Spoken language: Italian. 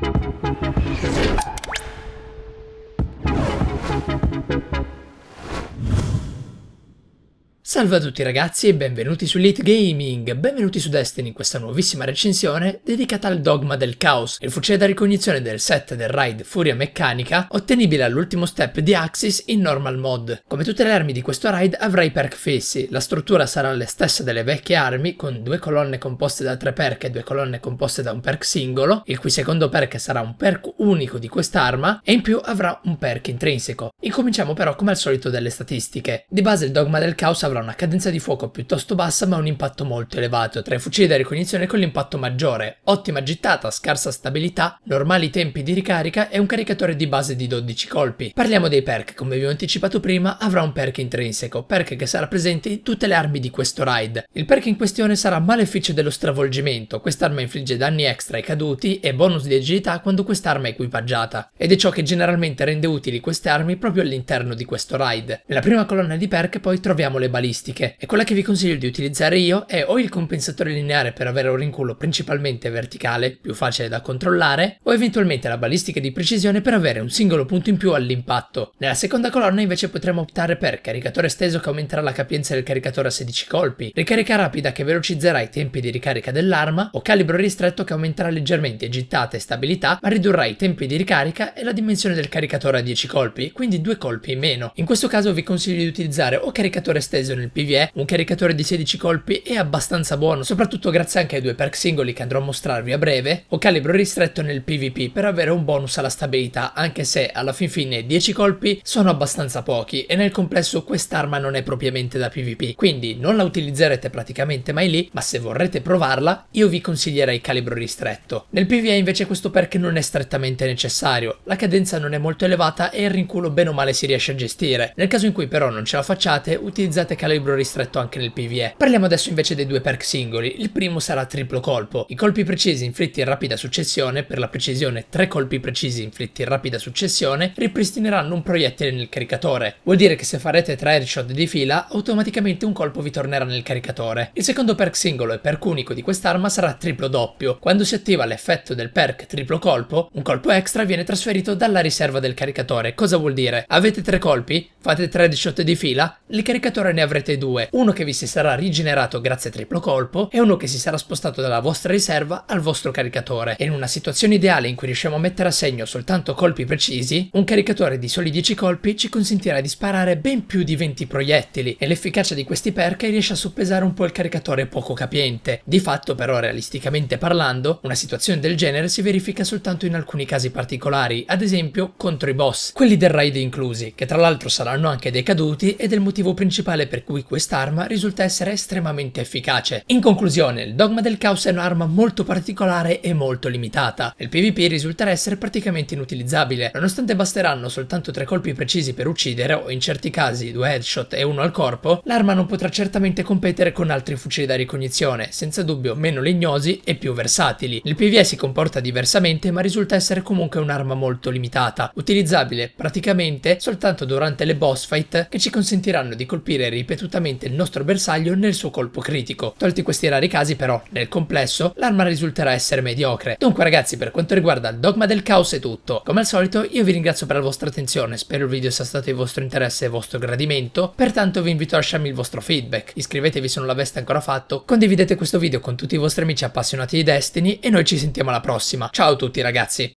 Thank you. Salve a tutti ragazzi e benvenuti su Elite Gaming, benvenuti su Destiny in questa nuovissima recensione dedicata al dogma del caos, il fucile da ricognizione del set del raid Furia Meccanica ottenibile all'ultimo step di Axis in normal mod. Come tutte le armi di questo raid avrai perk fissi, la struttura sarà la stessa delle vecchie armi con due colonne composte da tre perk e due colonne composte da un perk singolo, il cui secondo perk sarà un perk unico di quest'arma e in più avrà un perk intrinseco. Incominciamo però come al solito dalle statistiche. Di base il dogma del caos avrà una cadenza di fuoco piuttosto bassa ma un impatto molto elevato, tra i fucili da ricognizione con l'impatto maggiore, ottima gittata, scarsa stabilità, normali tempi di ricarica e un caricatore di base di 12 colpi. Parliamo dei perk, come vi ho anticipato prima avrà un perk intrinseco, perk che sarà presente in tutte le armi di questo raid. Il perk in questione sarà Maleficio dello stravolgimento, quest'arma infligge danni extra ai caduti e bonus di agilità quando quest'arma è equipaggiata, ed è ciò che generalmente rende utili queste armi proprio all'interno di questo raid. Nella prima colonna di perk poi troviamo le balle giornalistiche e quella che vi consiglio di utilizzare io è o il compensatore lineare per avere un rinculo principalmente verticale, più facile da controllare, o eventualmente la balistica di precisione per avere un singolo punto in più all'impatto. Nella seconda colonna invece potremo optare per caricatore esteso che aumenterà la capienza del caricatore a 16 colpi, ricarica rapida che velocizzerà i tempi di ricarica dell'arma o calibro ristretto che aumenterà leggermente gittata e stabilità ma ridurrà i tempi di ricarica e la dimensione del caricatore a 10 colpi, quindi due colpi in meno. In questo caso vi consiglio di utilizzare o caricatore esteso peso nel PvE, un caricatore di 16 colpi è abbastanza buono, soprattutto grazie anche ai due perk singoli che andrò a mostrarvi a breve, o calibro ristretto nel PvP per avere un bonus alla stabilità, anche se alla fin fine 10 colpi sono abbastanza pochi e nel complesso quest'arma non è propriamente da PvP, quindi non la utilizzerete praticamente mai lì, ma se vorrete provarla io vi consiglierei calibro ristretto. Nel PvE invece questo perk non è strettamente necessario, la cadenza non è molto elevata e il rinculo bene o male si riesce a gestire, nel caso in cui però non ce la facciate utilizzate calibro calibro ristretto anche nel PvE. Parliamo adesso invece dei due perk singoli, il primo sarà triplo colpo, i colpi precisi inflitti in rapida successione, per la precisione tre colpi precisi inflitti in rapida successione, ripristineranno un proiettile nel caricatore, vuol dire che se farete tre headshot di fila, automaticamente un colpo vi tornerà nel caricatore. Il secondo perk singolo e perk unico di quest'arma sarà triplo doppio, quando si attiva l'effetto del perk triplo colpo, un colpo extra viene trasferito dalla riserva del caricatore, cosa vuol dire? Avete tre colpi? Fate tre headshot di fila? Il caricatore ne avrà avrete due, uno che vi si sarà rigenerato grazie a triplo colpo e uno che si sarà spostato dalla vostra riserva al vostro caricatore. E in una situazione ideale in cui riusciamo a mettere a segno soltanto colpi precisi, un caricatore di soli 10 colpi ci consentirà di sparare ben più di 20 proiettili e l'efficacia di questi perk riesce a soppesare un po' il caricatore poco capiente. Di fatto però realisticamente parlando, una situazione del genere si verifica soltanto in alcuni casi particolari, ad esempio contro i boss, quelli del raid inclusi, che tra l'altro saranno anche decaduti ed è il motivo principale per per cui quest'arma risulta essere estremamente efficace. In conclusione, il Dogma del Caos è un'arma molto particolare e molto limitata. Nel PvP risulterà essere praticamente inutilizzabile, nonostante basteranno soltanto tre colpi precisi per uccidere o in certi casi due headshot e uno al corpo, l'arma non potrà certamente competere con altri fucili da ricognizione, senza dubbio meno legnosi e più versatili. Il PvE si comporta diversamente ma risulta essere comunque un'arma molto limitata, utilizzabile praticamente soltanto durante le boss fight che ci consentiranno di colpire ripetutamente ripetutamente il nostro bersaglio nel suo colpo critico. Tolti questi rari casi però, nel complesso, l'arma risulterà essere mediocre. Dunque ragazzi, per quanto riguarda il dogma del caos è tutto. Come al solito, io vi ringrazio per la vostra attenzione, spero il video sia stato di vostro interesse e vostro gradimento, pertanto vi invito a lasciarmi il vostro feedback, iscrivetevi se non l'aveste ancora fatto, condividete questo video con tutti i vostri amici appassionati di Destiny e noi ci sentiamo alla prossima. Ciao a tutti ragazzi!